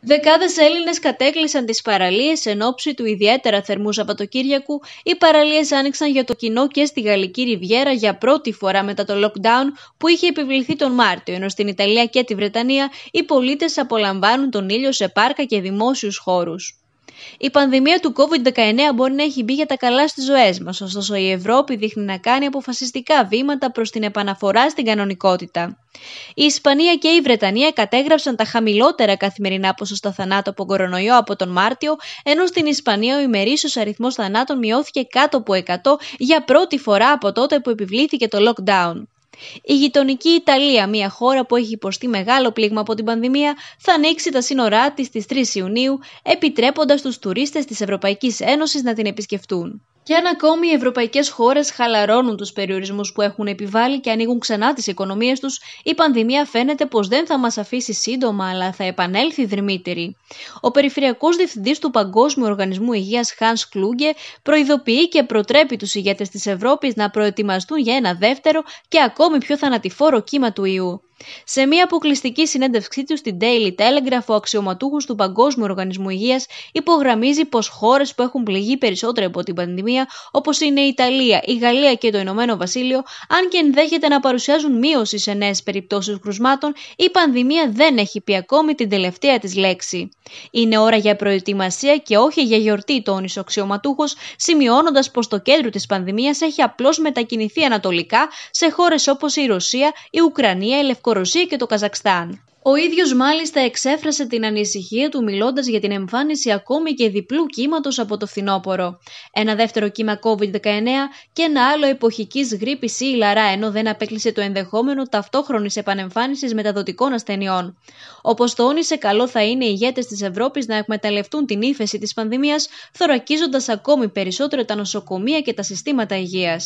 Δεκάδες Έλληνες κατέκλυσαν τις παραλίες εν ώψη του ιδιαίτερα θερμού Σαββατοκύριακου. Οι παραλίες άνοιξαν για το κοινό και στη Γαλλική Ριβιέρα για πρώτη φορά μετά το lockdown που είχε επιβληθεί τον Μάρτιο, ενώ στην Ιταλία και τη Βρετανία οι πολίτες απολαμβάνουν τον ήλιο σε πάρκα και δημόσιους χώρους. Η πανδημία του COVID-19 μπορεί να έχει μπει για τα καλά στις ζωές μας, ωστόσο η Ευρώπη δείχνει να κάνει αποφασιστικά βήματα προς την επαναφορά στην κανονικότητα. Η Ισπανία και η Βρετανία κατέγραψαν τα χαμηλότερα καθημερινά ποσοστά θανάτων από κορονοϊό από τον Μάρτιο, ενώ στην Ισπανία ο ημερήσιος αριθμός θανάτων μειώθηκε κάτω από 100 για πρώτη φορά από τότε που επιβλήθηκε το lockdown. Η γειτονική Ιταλία, μια χώρα που έχει υποστεί μεγάλο πλήγμα από την πανδημία, θα ανοίξει τα σύνορά της στις 3 Ιουνίου, επιτρέποντας τους τουρίστες της Ευρωπαϊκής Ένωσης να την επισκεφτούν. Και αν ακόμη οι ευρωπαϊκές χώρες χαλαρώνουν τους περιορισμούς που έχουν επιβάλει και ανοίγουν ξανά τις οικονομίες τους, η πανδημία φαίνεται πως δεν θα μας αφήσει σύντομα, αλλά θα επανέλθει δρυμύτερη. Ο Περιφερειακός Διευθυντής του Παγκόσμιου Οργανισμού Υγείας, Hans Κλούγκε προειδοποιεί και προτρέπει τους ηγέτες της Ευρώπης να προετοιμαστούν για ένα δεύτερο και ακόμη πιο θανατηφόρο κύμα του ιού. Σε μια αποκλειστική συνέντευξή του στην Daily Telegraph, ο αξιωματούχος του Παγκόσμιου Οργανισμού Υγείας υπογραμμίζει πως χώρες που έχουν πληγεί περισσότερο από την πανδημία, όπως είναι η Ιταλία, η Γαλλία και το Ηνωμένο Βασίλειο, αν και ενδέχεται να παρουσιάζουν μείωση σε νέες περιπτώσεις κρουσμάτων, η πανδημία δεν έχει πει ακόμη την τελευταία της λέξη. Είναι ώρα για προετοιμασία και όχι για γιορτή, τόνισε ο αξιωματούχος, σημειώνοντας πως το κέντρο της πανδημίας έχει απλώς μετακινηθεί ανατολικά σε χώρες όπως η Ρωσία, η Ουκρανία, η Λευκο το Καζακστάν. Ο ίδιος μάλιστα εξέφρασε την ανησυχία του μιλώντας για την εμφάνιση ακόμη και διπλού κύματος από το φθινόπωρο. Ένα δεύτερο κύμα COVID-19 και ένα άλλο εποχικής γρήπης ή λαρά ενώ δεν απέκλεισε το ενδεχόμενο ταυτόχρονης επανεμφάνισης μεταδοτικών ασθενειών. Όπως τόνισε, καλό θα είναι οι ηγέτες της Ευρώπης να εκμεταλλευτούν την ύφεση της πανδημίας, θωρακίζοντας ακόμη περισσότερο τα νοσοκομεία και τα συστήματα υγείας.